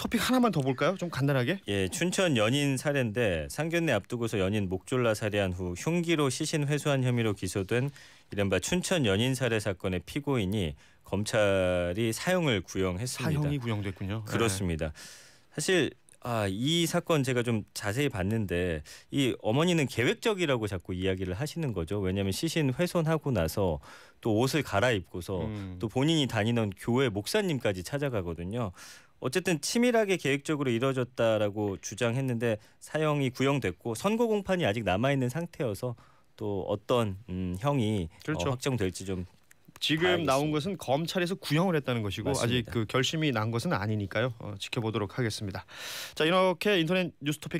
토픽 하나만 더 볼까요? 좀 간단하게. 예, 춘천 연인 살해인데 상견례 앞두고서 연인 목졸라 살해한 후 흉기로 시신 회수한 혐의로 기소된 이른바 춘천 연인 살해 사건의 피고인이 검찰이 사형을 구형했습니다. 사형이 구형됐군요. 네. 그렇습니다. 네. 사실 아, 이 사건 제가 좀 자세히 봤는데 이 어머니는 계획적이라고 자꾸 이야기를 하시는 거죠. 왜냐하면 시신 훼손하고 나서 또 옷을 갈아입고서 음. 또 본인이 다니는 교회 목사님까지 찾아가거든요. 어쨌든 치밀하게 계획적으로 이루어졌다라고 주장했는데 사형이 구형됐고 선고 공판이 아직 남아 있는 상태여서 또 어떤 음, 형이 어, 그렇죠. 어, 확정될지 좀 지금 나온 것은 검찰에서 구형을 했다는 것이고 맞습니다. 아직 그 결심이 난 것은 아니니까요. 어, 지켜보도록 하겠습니다. 자 이렇게 인터넷 뉴스토픽